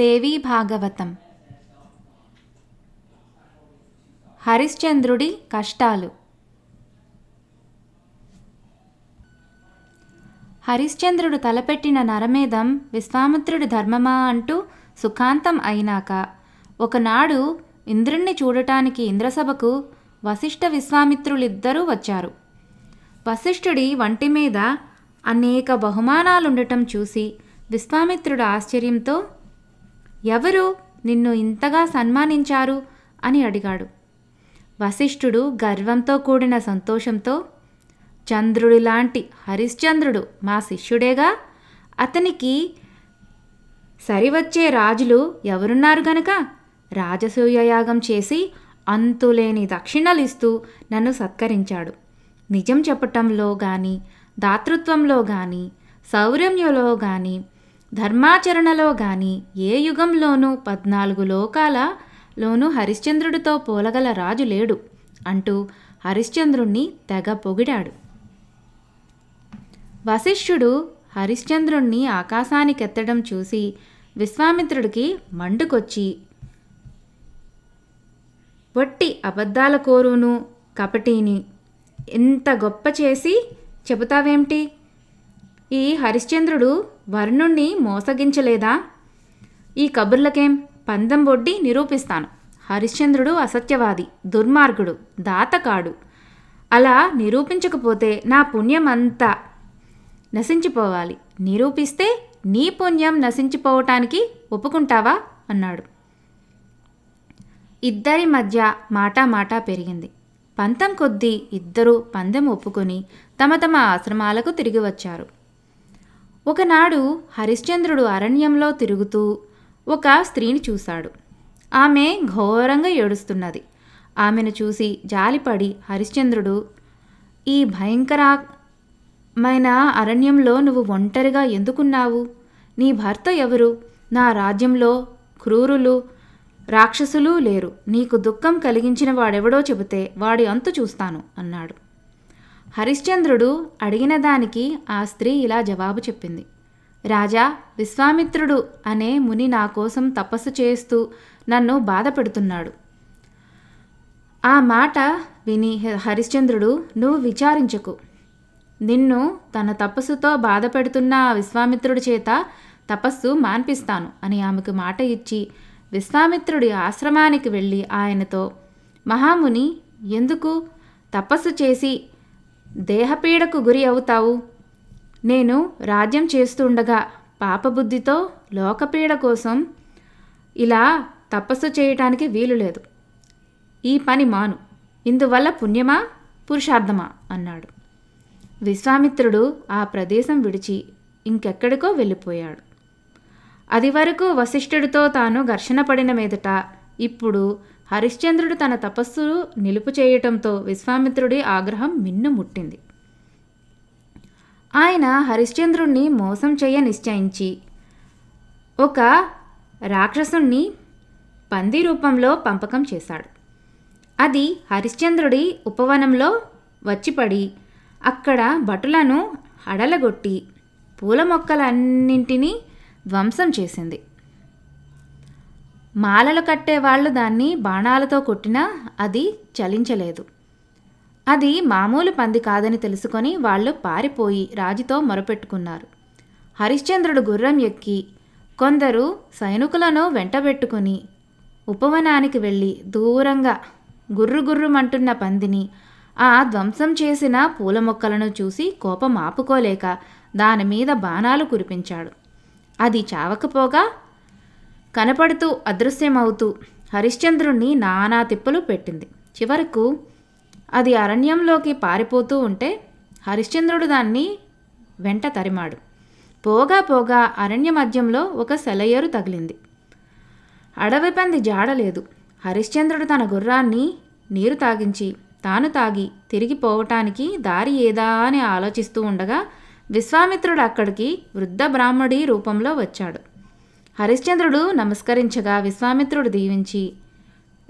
దేవీ భాగవతం హరిశ్చంద్రుడి కష్టాలు హరిశ్చంద్రుడు తలపెట్టిన నరమేధం విశ్వామిత్రుడి ధర్మమా అంటూ సుఖాంతం అయినాక ఒకనాడు ఇంద్రుణ్ణి చూడటానికి ఇంద్రసభకు వశిష్ఠ విశ్వామిత్రులిద్దరూ వచ్చారు వశిష్ఠుడి వంటి మీద అనేక బహుమానాలుండటం చూసి విశ్వామిత్రుడు ఆశ్చర్యంతో ఎవరు నిన్ను ఇంతగా సన్మానించారు అని అడిగాడు వశిష్ఠుడు గర్వంతో కూడిన సంతోషంతో చంద్రుడి లాంటి హరిశ్చంద్రుడు మా శిష్యుడేగా అతనికి సరివచ్చే రాజులు ఎవరున్నారు గనక రాజసూయయాగం చేసి అంతులేని దక్షిణలిస్తూ నన్ను సత్కరించాడు నిజం చెప్పటంలో కానీ దాతృత్వంలో కానీ సౌరమ్యంలో కానీ ధర్మాచరణలో గాని ఏ యుగంలోనూ పద్నాలుగు లోకాలలోనూ హరిశ్చంద్రుడితో పోలగల రాజు లేడు అంటూ హరిశ్చంద్రుణ్ణి తెగ పొగిడాడు వశిష్ఠుడు హరిశ్చంద్రుణ్ణి ఆకాశానికెత్తడం చూసి విశ్వామిత్రుడికి మండుకొచ్చి వట్టి అబద్ధాల కోరును కపటీని ఇంత గొప్ప చేసి చెబుతావేమిటి ఈ హరిశ్చంద్రుడు వరుణుణ్ణి మోసగించలేదా ఈ కబుర్లకేం పందెం బొడ్డి నిరూపిస్తాను హరిశ్చంద్రుడు అసత్యవాది దుర్మార్గుడు దాతకాడు అలా నిరూపించకపోతే నా పుణ్యం అంతా నశించిపోవాలి నిరూపిస్తే నీ పుణ్యం నశించిపోవటానికి ఒప్పుకుంటావా అన్నాడు ఇద్దరి మధ్య మాటా మాటా పెరిగింది పంతం కొద్దీ ఇద్దరూ పందెం ఒప్పుకొని తమ తమ ఆశ్రమాలకు తిరిగి వచ్చారు ఒకనాడు హరిశ్చంద్రుడు అరణ్యంలో తిరుగుతూ ఒక స్త్రీని చూశాడు ఆమె ఘోరంగా ఏడుస్తున్నది ఆమెను చూసి జాలిపడి హరిశ్చంద్రుడు ఈ భయంకరమైన అరణ్యంలో నువ్వు ఒంటరిగా ఎందుకున్నావు నీ భర్త ఎవరు నా రాజ్యంలో క్రూరులు రాక్షసులు లేరు నీకు దుఃఖం కలిగించిన వాడెవడో చెబితే వాడి అంతు చూస్తాను అన్నాడు హరిశ్చంద్రుడు అడిగిన దానికి ఆ స్త్రీ ఇలా జవాబు చెప్పింది రాజా విశ్వామిత్రుడు అనే ముని నా కోసం తపస్సు చేస్తూ నన్ను బాధ పెడుతున్నాడు ఆ మాట విని హరిశ్చంద్రుడు నువ్వు విచారించకు నిన్ను తన తపస్సుతో బాధ పెడుతున్న విశ్వామిత్రుడి చేత తపస్సు మాన్పిస్తాను అని ఆమెకు మాట ఇచ్చి విశ్వామిత్రుడి ఆశ్రమానికి వెళ్ళి ఆయనతో మహాముని ఎందుకు తపస్సు చేసి దేహపీడకు గురి అవుతావు నేను రాజ్యం చేస్తుండగా పాపబుద్ధితో లోకపీడ కోసం ఇలా తపస్సు చేయటానికి వీలు లేదు ఈ పని మాను ఇందువల్ల పుణ్యమా పురుషార్థమా అన్నాడు విశ్వామిత్రుడు ఆ ప్రదేశం విడిచి ఇంకెక్కడికో వెళ్ళిపోయాడు అది వరకు వశిష్ఠుడితో తాను ఘర్షణ పడిన మీదట ఇప్పుడు హరిశ్చంద్రుడు తన తపస్సు నిలుపు చేయటంతో విశ్వామిత్రుడి ఆగ్రహం మిన్ను ముట్టింది ఆయన హరిశ్చంద్రుణ్ణి మోసం చేయ నిశ్చయించి ఒక రాక్షసుణ్ణి పంది రూపంలో పంపకం చేశాడు అది హరిశ్చంద్రుడి ఉపవనంలో వచ్చిపడి అక్కడ భటులను అడలగొట్టి పూల మొక్కలన్నింటినీ ధ్వంసం చేసింది మాలలు కట్టేవాళ్లు దాన్ని బాణాలతో కొట్టినా అది చలించలేదు అది మామూలు పంది కాదని తెలుసుకొని వాళ్ళు పారిపోయి రాజుతో మొరపెట్టుకున్నారు హరిశ్చంద్రుడు గుర్రం ఎక్కి కొందరు సైనికులను వెంటబెట్టుకుని ఉపవనానికి వెళ్ళి దూరంగా గుర్రుగుర్రుమంటున్న పందిని ఆ ధ్వంసం చేసిన పూల మొక్కలను చూసి కోపం ఆపుకోలేక దానిమీద బాణాలు కురిపించాడు అది చావకపోగా కనపడుతూ అదృశ్యమవుతూ హరిశ్చంద్రుణ్ణి నానా తిప్పలు పెట్టింది చివరకు అది అరణ్యంలోకి పారిపోతూ ఉంటే హరిశ్చంద్రుడు దాన్ని వెంట తరిమాడు పోగా పోగా అరణ్య మధ్యంలో ఒక సెలయేరు తగిలింది అడవి పంది జాడలేదు హరిశ్చంద్రుడు తన గుర్రాన్ని నీరు తాగించి తాను తాగి తిరిగిపోవటానికి దారి ఏదా అని ఆలోచిస్తూ ఉండగా విశ్వామిత్రుడు అక్కడికి వృద్ధ బ్రాహ్మడి రూపంలో వచ్చాడు హరిశ్చంద్రుడు నమస్కరించగా విశ్వామిత్రుడు దీవించి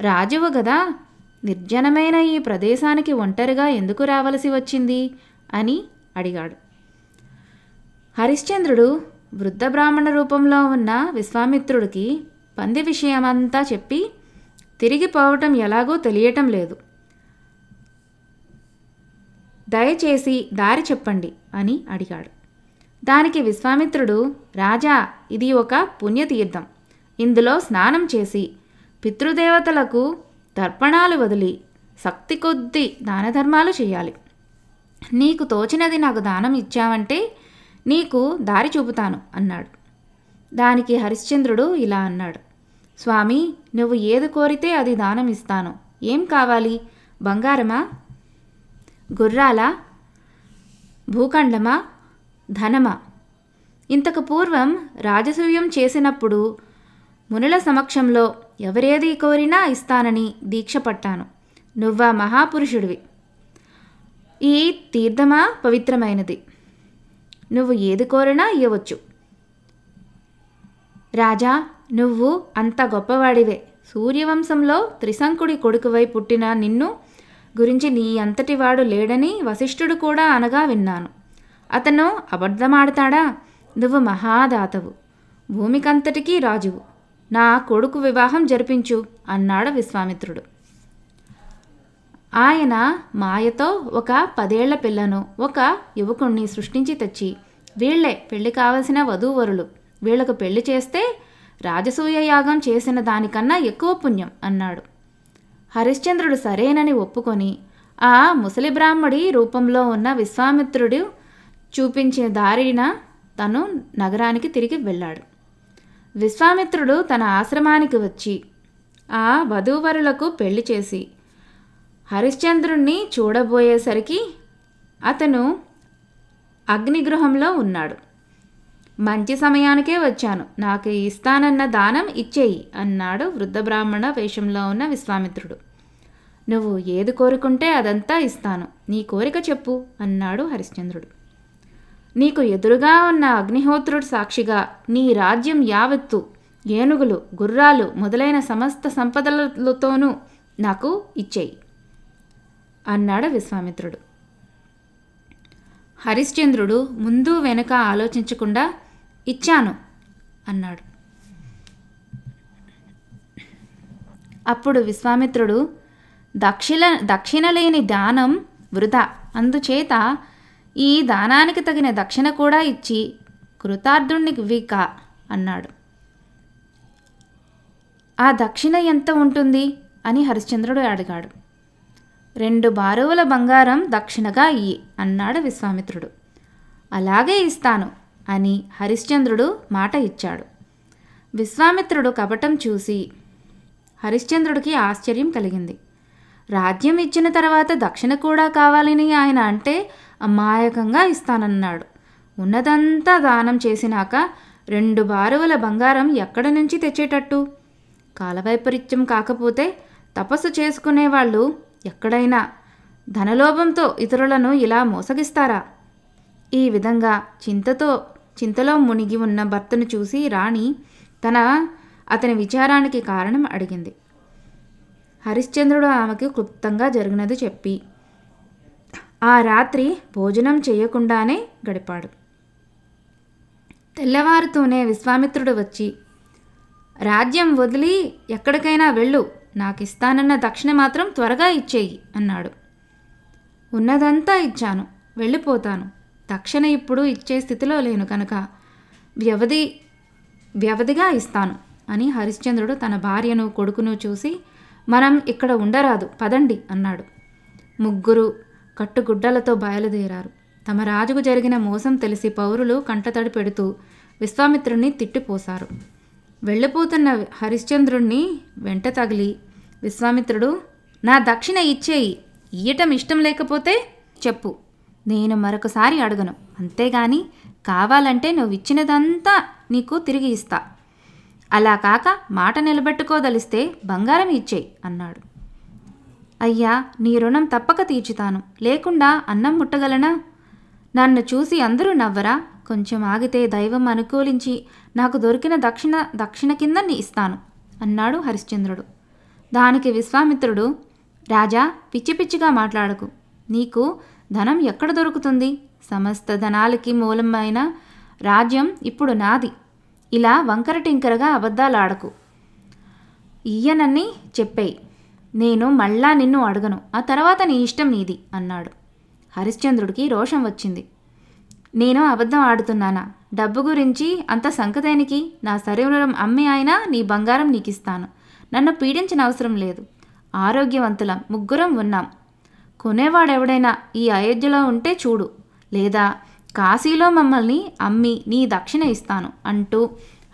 రాజువు గదా నిర్జనమైన ఈ ప్రదేశానికి ఒంటరిగా ఎందుకు రావలసి వచ్చింది అని అడిగాడు హరిశ్చంద్రుడు వృద్ధ బ్రాహ్మణ రూపంలో ఉన్న విశ్వామిత్రుడికి పంది విషయమంతా చెప్పి తిరిగిపోవటం ఎలాగో తెలియటం లేదు దయచేసి దారి చెప్పండి అని అడిగాడు దానికి విశ్వామిత్రుడు రాజా ఇది ఒక పుణ్యతీర్థం ఇందులో స్నానం చేసి పితృదేవతలకు తర్పణాలు వదిలి శక్తి కొద్దీ దానధర్మాలు చేయాలి నీకు తోచినది నాకు దానం ఇచ్చావంటే నీకు దారి చూపుతాను అన్నాడు దానికి హరిశ్చంద్రుడు ఇలా అన్నాడు స్వామి నువ్వు ఏది కోరితే అది దానం ఇస్తాను ఏం కావాలి బంగారమా గుర్రాలా భూఖండమా ధనమ ఇంతకు పూర్వం రాజసూయం చేసినప్పుడు మునుల సమక్షంలో ఎవరేది కోరినా ఇస్తానని దీక్ష పట్టాను నువ్వా మహాపురుషుడివి ఈ తీర్థమా పవిత్రమైనది నువ్వు ఏది కోరినా ఇవ్వచ్చు రాజా నువ్వు అంత గొప్పవాడివే సూర్యవంశంలో త్రిశంకుడి కొడుకువై పుట్టిన నిన్ను గురించి నీ అంతటివాడు లేడని వశిష్ఠుడు కూడా అనగా విన్నాను అతను అబద్ధమాడతాడా నువ్వు మహాదాతవు భూమికంతటికీ రాజువు నా కొడుకు వివాహం జరిపించు అన్నాడు విశ్వామిత్రుడు ఆయన మాయతో ఒక పదేళ్ల పిల్లను ఒక యువకుణ్ణి సృష్టించి తెచ్చి వీళ్లే పెళ్లి కావలసిన వధూవరులు వీళ్లకు పెళ్లి చేస్తే రాజసూయ యాగం చేసిన దానికన్నా ఎక్కువ పుణ్యం అన్నాడు హరిశ్చంద్రుడు సరేనని ఒప్పుకొని ఆ ముసలి బ్రాహ్మడి రూపంలో ఉన్న విశ్వామిత్రుడు చూపించిన దారిన తను నగరానికి తిరిగి వెళ్ళాడు విశ్వామిత్రుడు తన ఆశ్రమానికి వచ్చి ఆ వధూవరులకు పెళ్లి చేసి హరిశ్చంద్రుణ్ణి చూడబోయేసరికి అతను అగ్నిగృహంలో ఉన్నాడు మంచి సమయానికే వచ్చాను నాకు ఇస్తానన్న దానం ఇచ్చేయి అన్నాడు వృద్ధ బ్రాహ్మణ వేషంలో ఉన్న విశ్వామిత్రుడు నువ్వు ఏది కోరుకుంటే అదంతా ఇస్తాను నీ కోరిక చెప్పు అన్నాడు హరిశ్చంద్రుడు నీకు ఎదురుగా ఉన్న అగ్నిహోత్రుడు సాక్షిగా నీ రాజ్యం యావత్తు ఏనుగులు గుర్రాలు మొదలైన సమస్త సంపదలతోనూ నాకు ఇచ్చేయి అన్నాడు విశ్వామిత్రుడు హరిశ్చంద్రుడు ముందు వెనుక ఆలోచించకుండా ఇచ్చాను అన్నాడు అప్పుడు విశ్వామిత్రుడు దక్షిణ దక్షిణ లేని దానం వృధా అందుచేత ఈ దానానికి తగిన దక్షిణ కూడా ఇచ్చి కృతార్థుణ్ణివిక అన్నాడు ఆ దక్షిణ ఎంత ఉంటుంది అని హరిశ్చంద్రుడు అడిగాడు రెండు బారువుల బంగారం దక్షిణగా ఇయ్యి అన్నాడు విశ్వామిత్రుడు అలాగే ఇస్తాను అని హరిశ్చంద్రుడు మాట ఇచ్చాడు విశ్వామిత్రుడు కపటం చూసి హరిశ్చంద్రుడికి ఆశ్చర్యం కలిగింది రాజ్యం ఇచ్చిన తర్వాత దక్షిణ కూడా కావాలని ఆయన అంటే అమాయకంగా ఇస్తానన్నాడు ఉన్నదంతా దానం చేసినాక రెండు బారువల బంగారం ఎక్కడి నుంచి తెచ్చేటట్టు కాలవైపరీత్యం కాకపోతే తపస్సు చేసుకునేవాళ్ళు ఎక్కడైనా ధనలోభంతో ఇతరులను ఇలా మోసగిస్తారా ఈ విధంగా చింతతో చింతలో మునిగి ఉన్న భర్తను చూసి రాణి తన అతని విచారానికి కారణం అడిగింది హరిశ్చంద్రుడు ఆమెకు క్లుప్తంగా జరిగినది చెప్పి ఆ రాత్రి భోజనం చేయకుండానే గడిపాడు తెల్లవారుతూనే విశ్వామిత్రుడు వచ్చి రాజ్యం వదిలి ఎక్కడికైనా వెళ్ళు నాకు ఇస్తానన్న దక్షిణ మాత్రం త్వరగా ఇచ్చేయి అన్నాడు ఉన్నదంతా ఇచ్చాను వెళ్ళిపోతాను దక్షిణ ఇప్పుడు ఇచ్చే స్థితిలో లేను కనుక వ్యవధి వ్యవధిగా ఇస్తాను అని హరిశ్చంద్రుడు తన భార్యను కొడుకును చూసి మనం ఇక్కడ ఉండరాదు పదండి అన్నాడు ముగ్గురు కట్టుగుడ్డలతో బయలుదేరారు తమ రాజుకు జరిగిన మోసం తెలిసి పౌరులు కంటతడి పెడుతూ విశ్వామిత్రుణ్ణి తిట్టిపోశారు వెళ్ళిపోతున్న హరిశ్చంద్రుణ్ణి వెంట తగిలి విశ్వామిత్రుడు నా దక్షిణ ఇచ్చేయి ఇయ్యటం ఇష్టం లేకపోతే చెప్పు నేను మరొకసారి అడగను అంతేగాని కావాలంటే నువ్వు ఇచ్చినదంతా నీకు తిరిగి ఇస్తా అలా కాక మాట నిలబెట్టుకోదలిస్తే బంగారం ఇచ్చేయి అన్నాడు అయ్యా నీ రుణం తప్పక తీర్చుతాను లేకుండా అన్నం ముట్టగలనా నన్ను చూసి అందరూ నవ్వరా కొంచెం ఆగితే దైవం అనుకూలించి నాకు దొరికిన దక్షిణ దక్షిణ కింద ఇస్తాను అన్నాడు హరిశ్చంద్రుడు దానికి విశ్వామిత్రుడు రాజా పిచ్చి పిచ్చిగా మాట్లాడకు నీకు ధనం ఎక్కడ దొరుకుతుంది సమస్త ధనాలకి మూలమైన రాజ్యం ఇప్పుడు నాది ఇలా వంకర టింకరగా అబద్ధాలాడకు ఈయనన్నీ చెప్పేయి నేను మళ్ళా నిన్ను అడగను ఆ తర్వాత నీ ఇష్టం నీది అన్నాడు హరిశ్చంద్రుడికి రోషం వచ్చింది నేను అబద్ధం ఆడుతున్నానా డబ్బు గురించి అంత సంకతేనికి నా శరీరం అమ్మి అయినా నీ బంగారం నీకిస్తాను నన్ను పీడించిన అవసరం లేదు ఆరోగ్యవంతులం ముగ్గురం ఉన్నాం కొనేవాడెవడైనా ఈ అయోధ్యలో ఉంటే చూడు లేదా కాశీలో మమ్మల్ని అమ్మి నీ దక్షిణ ఇస్తాను అంటూ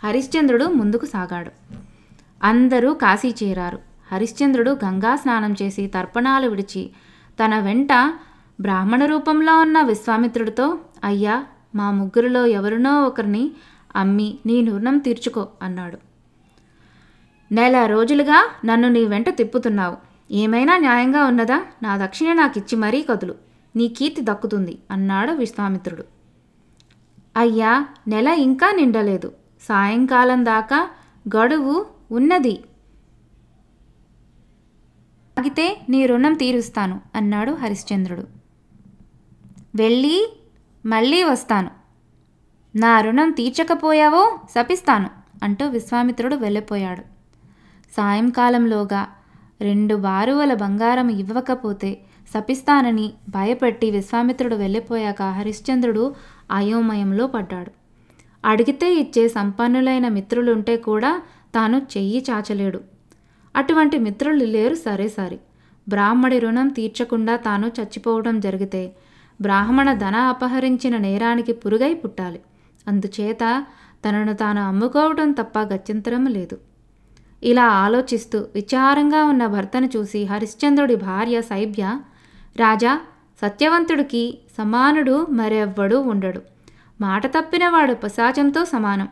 హరిశ్చంద్రుడు ముందుకు సాగాడు అందరూ కాశీ చేరారు హరిశ్చంద్రుడు గంగా స్నానం చేసి తర్పణాలు విడిచి తన వెంట బ్రాహ్మణ రూపంలో ఉన్న విశ్వామిత్రుడితో అయ్యా మా ముగ్గురిలో ఎవరినో ఒకరిని అమ్మి నీ నిర్ణం తీర్చుకో అన్నాడు నెల రోజులుగా నన్ను నీ వెంట తిప్పుతున్నావు ఏమైనా న్యాయంగా ఉన్నదా నా దక్షిణ నాకిచ్చి మరీ కదులు నీ కీర్తి దక్కుతుంది అన్నాడు విశ్వామిత్రుడు అయ్యా నెల ఇంకా నిండలేదు సాయంకాలం దాకా గడువు ఉన్నది ఆగితే నీ రుణం తీరుస్తాను అన్నాడు హరిశ్చంద్రుడు వెళ్ళి మళ్ళీ వస్తాను నా రుణం తీర్చకపోయావో శపిస్తాను అంటూ విశ్వామిత్రుడు వెళ్ళిపోయాడు సాయంకాలంలోగా రెండు బారువల బంగారం ఇవ్వకపోతే శపిస్తానని భయపెట్టి విశ్వామిత్రుడు వెళ్ళిపోయాక హరిశ్చంద్రుడు అయోమయంలో పడ్డాడు అడిగితే ఇచ్చే సంపన్నులైన మిత్రులుంటే కూడా తాను చెయ్యి చాచలేడు అటువంటి మిత్రులు లేరు సరే సారి బ్రాహ్మడి రుణం తీర్చకుండా తాను చచ్చిపోవడం జరిగితే బ్రాహ్మణ ధన అపహరించిన నేరానికి పురుగై పుట్టాలి అందుచేత తనను తాను అమ్ముకోవటం తప్ప గత్యంతరం లేదు ఇలా ఆలోచిస్తూ విచారంగా ఉన్న భర్తను చూసి హరిశ్చంద్రుడి భార్య సైభ్య రాజా సత్యవంతుడికి సమానుడు మరెవ్వడూ ఉండడు మాట తప్పినవాడు పిశాచంతో సమానం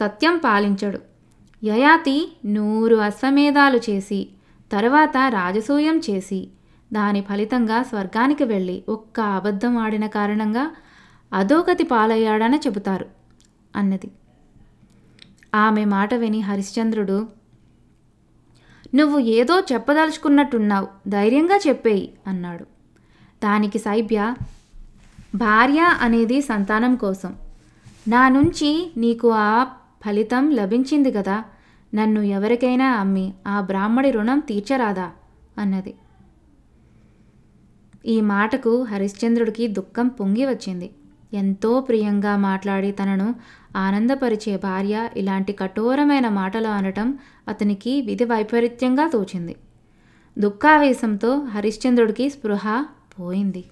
సత్యం పాలించడు యయాతి నూరు అశ్వమేధాలు చేసి తరువాత రాజసూయం చేసి దాని ఫలితంగా స్వర్గానికి వెళ్ళి ఒక్క అబద్ధం ఆడిన కారణంగా అధోగతి పాలయ్యాడని చెబుతారు అన్నది ఆమె మాట విని హరిశ్చంద్రుడు నువ్వు ఏదో చెప్పదలుచుకున్నట్టున్నావు ధైర్యంగా చెప్పేయి అన్నాడు దానికి సైభ్య భార్య అనేది సంతానం కోసం నా నుంచి నీకు ఆ ఫలితం లభించింది కదా నన్ను ఎవరికైనా అమ్మి ఆ బ్రాహ్మడి రుణం తీర్చరాదా అన్నది ఈ మాటకు హరిశ్చంద్రుడికి దుఃఖం పొంగి వచ్చింది ఎంతో ప్రియంగా మాట్లాడి తనను ఆనందపరిచే భార్య ఇలాంటి కఠోరమైన మాటలు అనటం అతనికి విధి వైపరీత్యంగా తోచింది దుఃఖావేశంతో హరిశ్చంద్రుడికి స్పృహ పోయింది